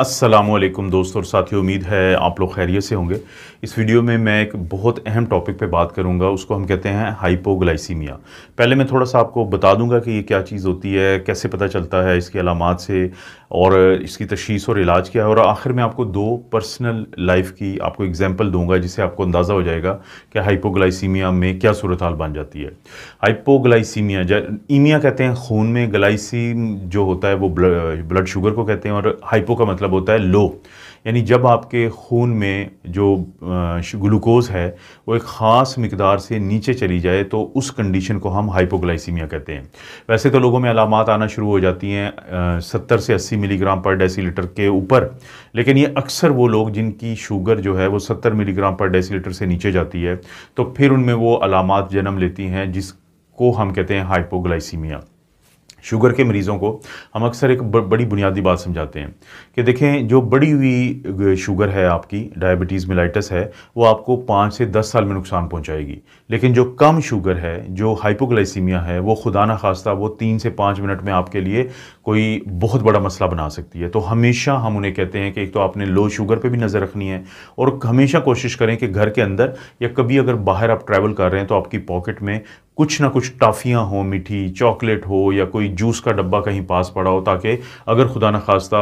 असलम दोस्तों और साथियों उम्मीद है आप लोग खैरियत से होंगे इस वीडियो में मैं एक बहुत अहम टॉपिक पे बात करूंगा उसको हम कहते हैं हाइपोग्लाइसीमिया पहले मैं थोड़ा सा आपको बता दूंगा कि ये क्या चीज़ होती है कैसे पता चलता है इसकी अलामत से और इसकी तशीस और इलाज क्या है और आखिर में आपको दो पर्सनल लाइफ की आपको एग्जांपल दूंगा जिससे आपको अंदाज़ा हो जाएगा कि हाइपोग्लाइसीमिया में क्या सूरत हाल बन जाती है हाइपोग्लाइसीमिया ईमिया कहते हैं खून में ग्लाइसीम जो होता है वो ब्लड शुगर को कहते हैं और हाइपो का मतलब होता है लो यानी जब आपके खून में जो ग्लूकोज़ है वो एक ख़ास मकदार से नीचे चली जाए तो उस कंडीशन को हम हाइपोग्लाइसीमिया कहते हैं वैसे तो लोगों में अलामत आना शुरू हो जाती हैं सत्तर से अस्सी मिलीग्राम पर डेसीलीटर के ऊपर लेकिन ये अक्सर वो लोग जिनकी शुगर जो है वो सत्तर मिलीग्राम पर डेसीलीटर से नीचे जाती है तो फिर उनमें वो अलामत जन्म लेती हैं जिसको हम कहते हैं हाइपोग्लाइसीमिया शुगर के मरीज़ों को हम अक्सर एक बड़ी बुनियादी बात समझाते हैं कि देखें जो बढ़ी हुई शुगर है आपकी डायबिटीज़ मिलाइटस है वो आपको पाँच से दस साल में नुकसान पहुंचाएगी लेकिन जो कम शुगर है जो हाइपोग्लाइसीमिया है वो खुदा ना खास्ता वो तीन से पाँच मिनट में आपके लिए कोई बहुत बड़ा मसला बना सकती है तो हमेशा हम उन्हें कहते हैं कि एक तो आपने लो शुगर पर भी नज़र रखनी है और हमेशा कोशिश करें कि घर के अंदर या कभी अगर बाहर आप ट्रैवल कर रहे हैं तो आपकी पॉकेट में कुछ ना कुछ टाफियाँ हों मीठी चॉकलेट हो या कोई जूस का डब्बा कहीं पास पड़ा हो ताकि अगर खुदा न खास्ता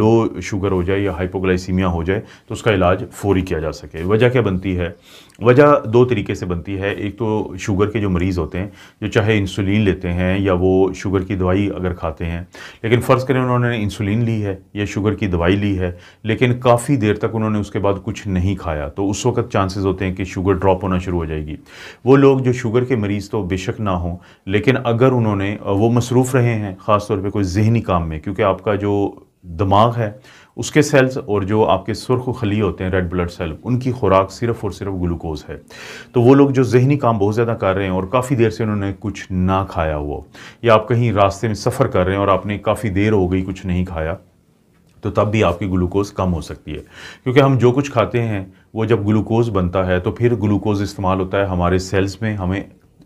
लो शुगर हो जाए या हाइपोग्लाइसीमिया हो जाए तो उसका इलाज फौरी किया जा सके वजह क्या बनती है वजह दो तरीके से बनती है एक तो शुगर के जो मरीज़ होते हैं जो चाहे इंसुलिन लेते हैं या वो शुगर की दवाई अगर खाते हैं लेकिन फ़र्ज़ करें उन्होंने इंसुलिन ली है या शुगर की दवाई ली है लेकिन काफ़ी देर तक उन्होंने उसके बाद कुछ नहीं खाया तो उस वक्त चांसेस होते हैं कि शुगर ड्रॉप होना शुरू हो जाएगी वो लोग जो शुगर के मरीज़ तो बेशक ना हों लेकिन अगर उन्होंने वो मसरूफ़ रहे हैं ख़ासतौर पर कोई जहनी काम में क्योंकि आपका जो दिमाग है उसके सेल्स और जो आपके सुर्ख खली होते हैं रेड ब्लड सेल उनकी खुराक सिर्फ और सिर्फ ग्लूकोज है तो वो लोग जो जहनी काम बहुत ज़्यादा कर रहे हैं और काफ़ी देर से उन्होंने कुछ ना खाया हुआ या आप कहीं रास्ते में सफ़र कर रहे हैं और आपने काफ़ी देर हो गई कुछ नहीं खाया तो तब भी आपकी ग्लूकोज कम हो सकती है क्योंकि हम जो कुछ खाते हैं वो जब ग्लूकोज बनता है तो फिर ग्लूकोज इस्तेमाल होता है हमारे सेल्स में हमें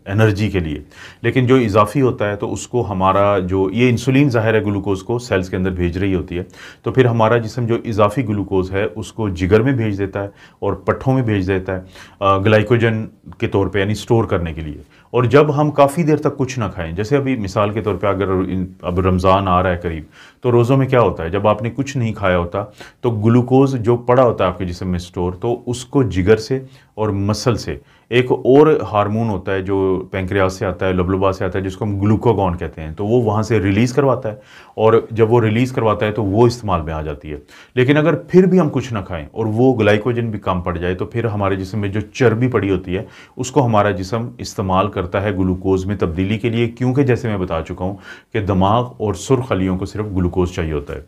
एनर्जी के लिए लेकिन जो इजाफी होता है तो उसको हमारा जो ये इंसुलिन ज़ाहिर है ग्लूकोज़ को सेल्स के अंदर भेज रही होती है तो फिर हमारा जिसम जो इजाफी ग्लूकोज़ है उसको जिगर में भेज देता है और पट्ठों में भेज देता है ग्लाइकोजन के तौर पे यानी स्टोर करने के लिए और जब हम काफ़ी देर तक कुछ ना खाएं जैसे अभी मिसाल के तौर पे अगर अब रमज़ान आ रहा है करीब तो रोज़ों में क्या होता है जब आपने कुछ नहीं खाया होता तो ग्लूकोज़ जो पड़ा होता है आपके जिसम में स्टोर तो उसको जिगर से और मसल से एक और हार्मोन होता है जो पेंक्रियाज से आता है लबलुबा से आता है जिसको हम ग्लूकोगॉन कहते हैं तो वो वहाँ से रिलीज़ करवाता है और जब वो रिलीज़ करवाता है तो वो इस्तेमाल में आ जाती है लेकिन अगर फिर भी हम कुछ ना खाएं और वो ग्लाइकोजन भी कम पड़ जाए तो फिर हमारे जिसम में जो चर्बी पड़ी होती है उसको हमारा जिसम इस्तेमाल करता है ग्लूकोज में तब्दीली के लिए क्योंकि जैसे मैं बता चुका हूँ कि दिमाग और सुरखलियों को सिर्फ ग्लूकोज चाहिए होता है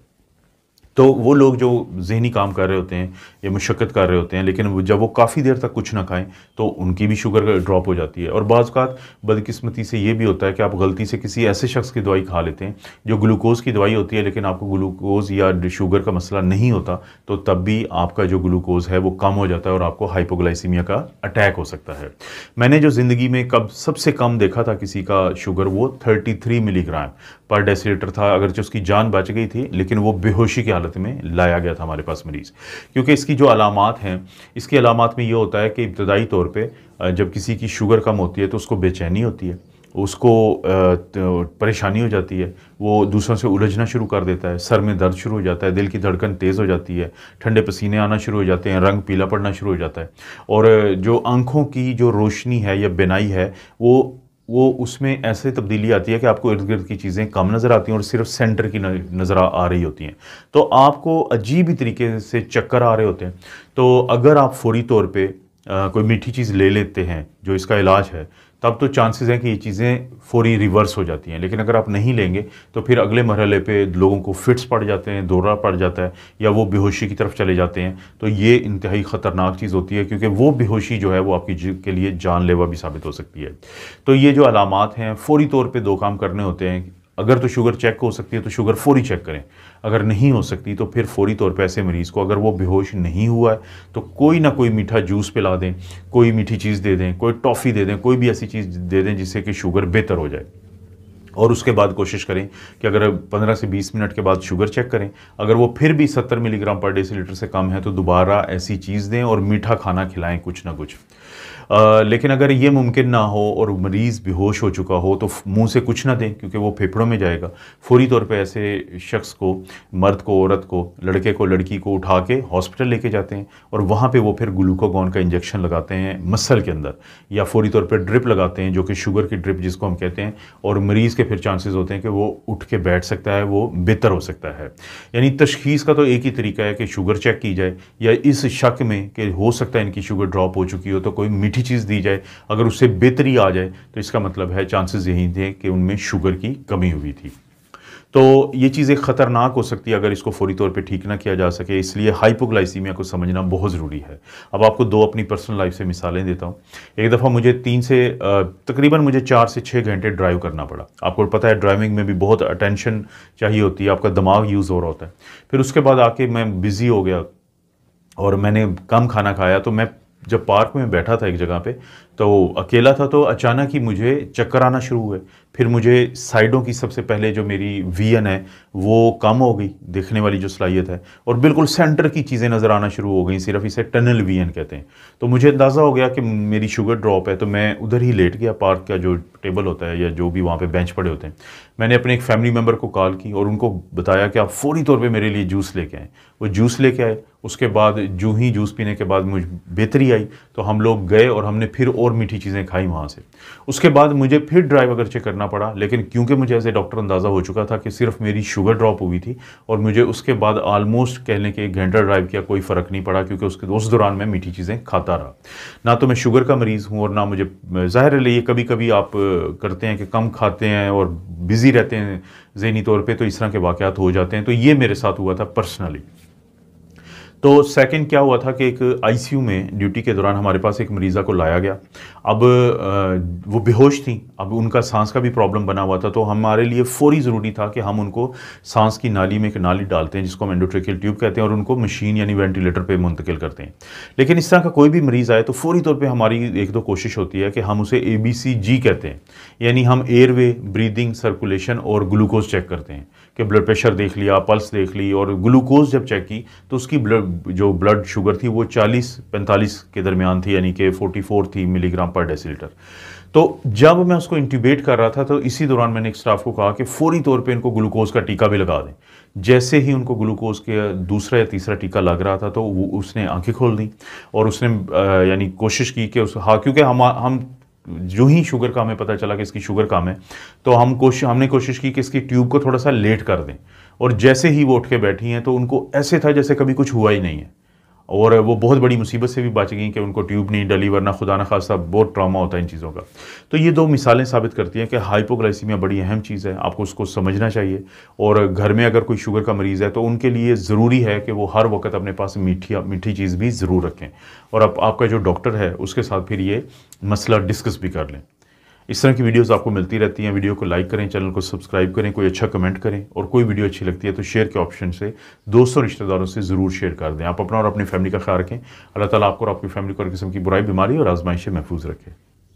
तो वो लोग जो जहनी काम कर रहे होते हैं या मशक्क़त कर रहे होते हैं लेकिन जब वो काफ़ी देर तक कुछ ना खाएं तो उनकी भी शुगर ड्रॉप हो जाती है और बाज़ात बदकस्मती से ये भी होता है कि आप गलती से किसी ऐसे शख्स की दवाई खा लेते हैं जो ग्लूकोज़ की दवाई होती है लेकिन आपको ग्लूकोज़ या शुगर का मसला नहीं होता तो तब भी आपका जो ग्लूकोज़ है वो कम हो जाता है और आपको हाइपोग्लाइसीमिया का अटैक हो सकता है मैंने जो ज़िंदगी में कब सबसे कम देखा था किसी का शुगर वो थर्टी मिलीग्राम पर डेसीटर था अगरचे उसकी जान बच गई थी लेकिन वो बेहोशी की हालत में लाया गया था हमारे पास मरीज़ क्योंकि इसकी जो अलामत हैं इसकी अलामत में ये होता है कि इब्तदाई तौर पर जब किसी की शुगर कम होती है तो उसको बेचैनी होती है उसको परेशानी हो जाती है वो दूसरों से उलझना शुरू कर देता है सर में दर्द शुरू हो जाता है दिल की धड़कन तेज़ हो जाती है ठंडे पसीने आना शुरू हो जाते हैं रंग पीला पड़ना शुरू हो जाता है और जो आँखों की जो रोशनी है या बिनाई है वो वो उसमें ऐसे तब्दीली आती है कि आपको इर्द गिर्द की चीज़ें कम नज़र आती हैं और सिर्फ सेंटर की नज़र आ रही होती हैं तो आपको अजीब ही तरीके से चक्कर आ रहे होते हैं तो अगर आप फौरी तौर पे आ, कोई मीठी चीज़ ले लेते हैं जो इसका इलाज है तब तो चांसेस हैं कि ये चीज़ें फौरी रिवर्स हो जाती हैं लेकिन अगर आप नहीं लेंगे तो फिर अगले मरहले पे लोगों को फिट्स पड़ जाते हैं दौरा पड़ जाता है या वो बेहोशी की तरफ चले जाते हैं तो ये इंतहाई ख़तरनाक चीज़ होती है क्योंकि वो बेहोशी जो है वो आपकी के लिए जानलेवा भी साबित हो सकती है तो ये जो अलामत हैं फ़ौरी तौर पर दो काम करने होते हैं अगर तो शुगर चेक हो सकती है तो शुगर फौरी चेक करें अगर नहीं हो सकती तो फिर फौरी तौर पर ऐसे मरीज़ को अगर वो बेहोश नहीं हुआ है तो कोई ना कोई मीठा जूस पिला दें कोई मीठी चीज़ दे दें कोई टॉफ़ी दे दें कोई भी ऐसी चीज़ दे दें जिससे कि शुगर बेहतर हो जाए और उसके बाद कोशिश करें कि अगर 15 से 20 मिनट के बाद शुगर चेक करें अगर वो फिर भी 70 मिलीग्राम पर डेसीलीटर से कम है तो दोबारा ऐसी चीज़ दें और मीठा खाना खिलाएं कुछ ना कुछ आ, लेकिन अगर ये मुमकिन ना हो और मरीज़ बेहोश हो चुका हो तो मुंह से कुछ ना दें क्योंकि वो फेफड़ों में जाएगा फौरी तौर पे ऐसे शख्स को मर्द को औरत को लड़के को लड़की को उठा के हॉस्पिटल लेके जाते हैं और वहाँ पे वो फिर ग्लूकोगॉन का इंजेक्शन लगाते हैं मसल के अंदर या फौरी तौर पर ड्रिप लगाते हैं जो कि शुगर की ड्रिप जिसको हम कहते हैं और मरीज़ के उसके फिर चांसेस होते हैं कि वो उठ के बैठ सकता है वो बेहतर हो सकता है यानी तशखीस का तो एक ही तरीका है कि शुगर चेक की जाए या इस शक में कि हो सकता है इनकी शुगर ड्रॉप हो चुकी हो तो कोई मीठी चीज़ दी जाए अगर उससे बेहतरी आ जाए तो इसका मतलब है चांसेस यही थे कि उनमें शुगर की कमी हुई थी तो ये चीज़ एक ख़तरनाक हो सकती है अगर इसको फौरी तौर पे ठीक ना किया जा सके इसलिए हाइपोग्लाइसीमिया को समझना बहुत ज़रूरी है अब आपको दो अपनी पर्सनल लाइफ से मिसालें देता हूँ एक दफ़ा मुझे तीन से तकरीबन मुझे चार से छः घंटे ड्राइव करना पड़ा आपको पता है ड्राइविंग में भी बहुत अटेंशन चाहिए होती है आपका दिमाग यूज़ हो रहा होता है फिर उसके बाद आके मैं बिज़ी हो गया और मैंने कम खाना खाया तो मैं जब पार्क में बैठा था एक जगह पे तो अकेला था तो अचानक ही मुझे चक्कर आना शुरू हुए फिर मुझे साइडों की सबसे पहले जो मेरी वीएन है वो कम हो गई देखने वाली जो सलाहियत है और बिल्कुल सेंटर की चीज़ें नज़र आना शुरू हो गई सिर्फ इसे टनल वीएन कहते हैं तो मुझे अंदाज़ा हो गया कि मेरी शुगर ड्रॉप है तो मैं उधर ही लेट गया पार्क का जो टेबल होता है या जो भी वहाँ पर बेंच पड़े होते हैं मैंने अपने एक फैमिली मेम्बर को कॉल की और उनको बताया कि आप फौरी तौर पर मेरे लिए जूस लेके आएँ वो जूस लेके आए उसके बाद जूँ ही जूस पीने के बाद मुझ बेहतरी आई तो हम लोग गए और हमने फिर और मीठी चीज़ें खाई वहाँ से उसके बाद मुझे फिर ड्राइव अगर चेक करना पड़ा लेकिन क्योंकि मुझे एज ए डॉक्टर अंदाज़ा हो चुका था कि सिर्फ मेरी शुगर ड्रॉप हुई थी और मुझे उसके बाद आलमोस्ट कहने के एक घंटा ड्राइव किया कोई फ़र्क नहीं पड़ा क्योंकि उसके उस दौरान मैं मीठी चीज़ें खाता रहा ना तो मैं शुगर का मरीज़ हूँ और ना मुझे ज़ाहिर है ये कभी कभी आप करते हैं कि कम खाते हैं और बिज़ी रहते हैं जहनी तौर पर तो इस तरह के वाक़ हो जाते हैं तो ये मेरे साथ हुआ था पर्सनली तो सेकंड क्या हुआ था कि एक आईसीयू में ड्यूटी के दौरान हमारे पास एक मरीज़ा को लाया गया अब वो बेहोश थी अब उनका सांस का भी प्रॉब्लम बना हुआ था तो हमारे लिए फ़ौरी ज़रूरी था कि हम उनको सांस की नाली में एक नाली डालते हैं जिसको हम एंडोट्रिकल ट्यूब कहते हैं और उनको मशीन यानी वेंटिलेटर पर मुंतकिल करते हैं लेकिन इस तरह का कोई भी मरीज़ आए तो फ़ौरी तौर पर हमारी एक दो कोशिश होती है कि हम उसे ए बी सी जी कहते हैं यानी हम एयरवे ब्रीदिंग सर्कुलेशन और ग्लूकोज चेक करते हैं कि ब्लड प्रेशर देख लिया पल्स देख ली और ग्लूकोज जब चेक की तो उसकी ब्लड जो ब्लड शुगर थी वो 40 45 के दरमियान थी यानी कि 44 थी मिलीग्राम पर डेसीलीटर तो जब मैं उसको इंट्यूबेट कर रहा था तो इसी दौरान मैंने एक स्टाफ को कहा कि फौरी तौर पे इनको ग्लूकोज का टीका भी लगा दें जैसे ही उनको ग्लूकोज के दूसरा या तीसरा टीका लग रहा था तो वो उसने आंखें खोल दी और उसने यानी कोशिश की कि उस हाँ क्योंकि हम हम जो ही शुगर का हमें पता चला कि इसकी शुगर काम है तो हम कोशिश हमने कोशिश की कि इसकी ट्यूब को थोड़ा सा लेट कर दें और जैसे ही वो उठ के बैठी हैं तो उनको ऐसे था जैसे कभी कुछ हुआ ही नहीं है और वो बहुत बड़ी मुसीबत से भी बच गई कि उनको ट्यूब नहीं डली वरना खुदा न खासा बहुत ट्रामा होता है इन चीज़ों का तो ये दो मिसालें साबित करती हैं कि हाइपोग्लाइसीमिया बड़ी अहम चीज़ है आपको उसको समझना चाहिए और घर में अगर कोई शुगर का मरीज़ है तो उनके लिए ज़रूरी है कि वो हर वक्त अपने पास मीठी मीठी चीज़ भी ज़रूर रखें और आप, आपका जो डॉक्टर है उसके साथ फिर ये मसला डिस्कस भी कर लें इस तरह की वीडियोस आपको मिलती रहती हैं वीडियो को लाइक करें चैनल को सब्सक्राइब करें कोई अच्छा कमेंट करें और कोई वीडियो अच्छी लगती है तो शेयर के ऑप्शन से दोस्तों और रिश्तेदारों से ज़रूर शेयर कर दें आप अपना और अपनी फैमिली का ख्याल रखें अल्लाह ताला आपको और आपकी फैमिली को हर किस्म की बुराई बीमारी और आजमाइशें महफूज रखें